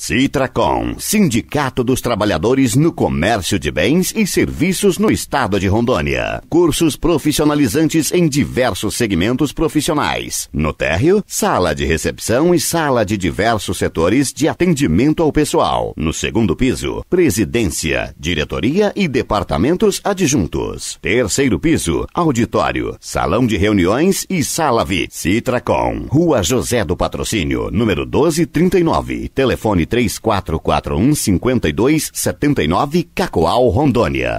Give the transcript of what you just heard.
Citracom, Sindicato dos Trabalhadores no Comércio de Bens e Serviços no Estado de Rondônia. Cursos profissionalizantes em diversos segmentos profissionais. No térreo, sala de recepção e sala de diversos setores de atendimento ao pessoal. No segundo piso, presidência, diretoria e departamentos adjuntos. Terceiro piso, auditório, salão de reuniões e sala VIP. Citracom, Rua José do Patrocínio, número 1239. Telefone e 5279 Cacoal, Rondônia.